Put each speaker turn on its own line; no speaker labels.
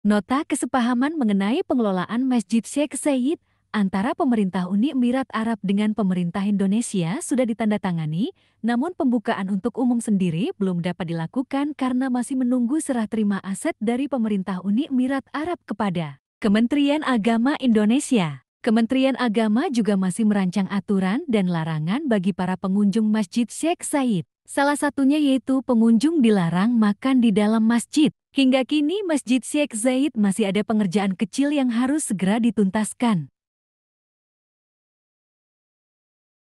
Nota kesepahaman mengenai pengelolaan Masjid Sheikh Said antara pemerintah Uni Emirat Arab dengan pemerintah Indonesia sudah ditandatangani, namun pembukaan untuk umum sendiri belum dapat dilakukan karena masih menunggu serah terima aset dari pemerintah Uni Emirat Arab kepada Kementerian Agama Indonesia. Kementerian Agama juga masih merancang aturan dan larangan bagi para pengunjung Masjid Sheikh Said. Salah satunya yaitu pengunjung dilarang makan di dalam masjid. Hingga kini Masjid Syekh Zaid masih ada pengerjaan kecil yang harus segera dituntaskan.